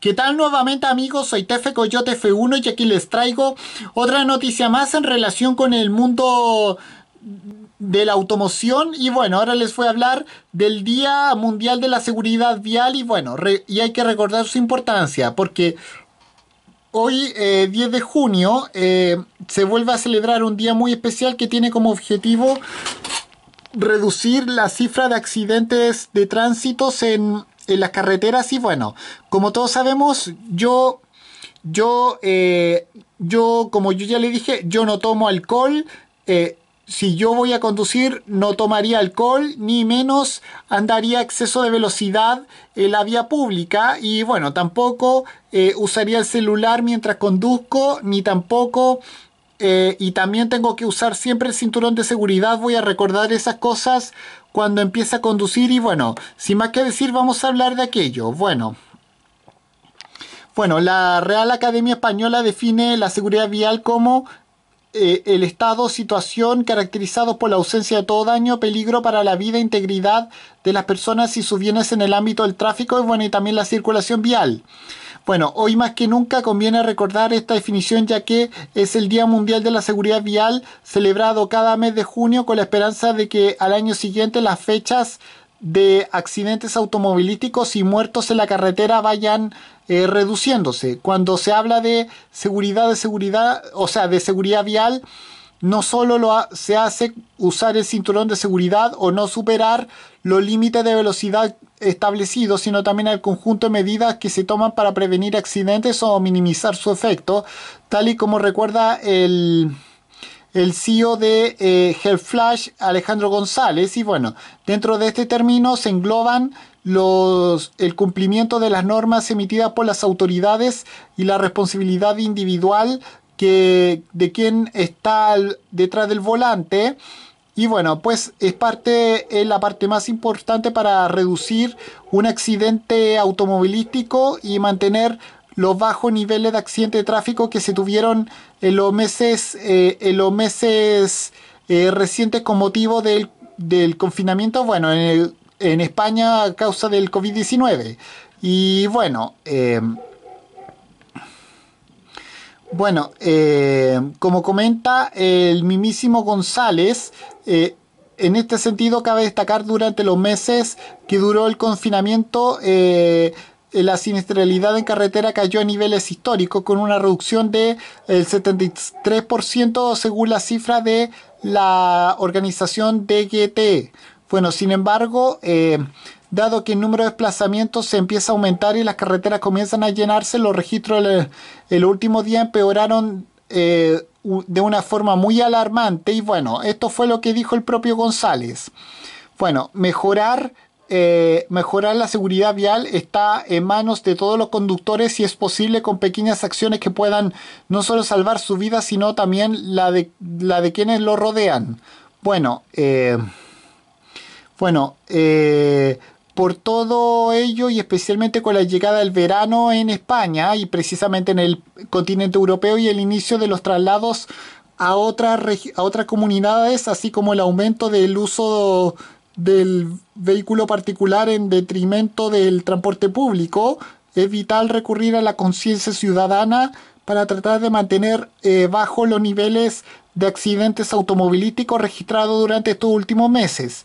¿Qué tal nuevamente amigos? Soy Tefe Coyote F1 y aquí les traigo otra noticia más en relación con el mundo de la automoción y bueno, ahora les voy a hablar del Día Mundial de la Seguridad Vial y bueno, y hay que recordar su importancia porque hoy 10 eh, de junio eh, se vuelve a celebrar un día muy especial que tiene como objetivo reducir la cifra de accidentes de tránsitos en en las carreteras y bueno, como todos sabemos, yo, yo, eh, yo, como yo ya le dije, yo no tomo alcohol. Eh, si yo voy a conducir, no tomaría alcohol, ni menos andaría a exceso de velocidad en la vía pública. Y bueno, tampoco eh, usaría el celular mientras conduzco, ni tampoco eh, y también tengo que usar siempre el cinturón de seguridad. Voy a recordar esas cosas cuando empiece a conducir. Y bueno, sin más que decir, vamos a hablar de aquello. Bueno. Bueno, la Real Academia Española define la seguridad vial como eh, el estado situación caracterizado por la ausencia de todo daño, peligro para la vida e integridad de las personas y sus bienes en el ámbito del tráfico y, bueno, y también la circulación vial. Bueno, hoy más que nunca conviene recordar esta definición ya que es el Día Mundial de la Seguridad Vial celebrado cada mes de junio con la esperanza de que al año siguiente las fechas de accidentes automovilísticos y muertos en la carretera vayan eh, reduciéndose. Cuando se habla de seguridad, de seguridad, o sea, de seguridad vial, no solo se hace usar el cinturón de seguridad o no superar los límites de velocidad establecido, sino también al conjunto de medidas que se toman para prevenir accidentes o minimizar su efecto, tal y como recuerda el, CEO de eh, Flash, Alejandro González. Y bueno, dentro de este término se engloban los, el cumplimiento de las normas emitidas por las autoridades y la responsabilidad individual que, de quien está detrás del volante. Y bueno, pues es parte, la parte más importante para reducir un accidente automovilístico y mantener los bajos niveles de accidente de tráfico que se tuvieron en los meses, eh, en los meses eh, recientes con motivo del, confinamiento, bueno, en, en, España a causa del COVID-19. Y bueno, eh, bueno, eh, como comenta el mimísimo González, eh, en este sentido cabe destacar durante los meses que duró el confinamiento, eh, la siniestralidad en carretera cayó a niveles históricos con una reducción del 73% según la cifra de la organización DGT. E. Bueno, sin embargo, dado que el número de desplazamientos se empieza a aumentar y las carreteras comienzan a llenarse, los registros el, último día empeoraron eh, de una forma muy alarmante y bueno, esto fue lo que dijo el propio González. Bueno, mejorar eh, mejorar la seguridad vial está en manos de todos los conductores y es posible con pequeñas acciones que puedan no solo salvar su vida, sino también la de, la de quienes lo rodean. Bueno, eh, bueno, por todo ello y especialmente con la llegada del verano en España y precisamente en el continente europeo y el inicio de los traslados a, otras a otras comunidades, así como el aumento del uso del vehículo particular en detrimento del transporte público, es vital recurrir a la conciencia ciudadana para tratar de mantener eh, bajo los niveles de accidentes automovilísticos registrados durante estos últimos meses.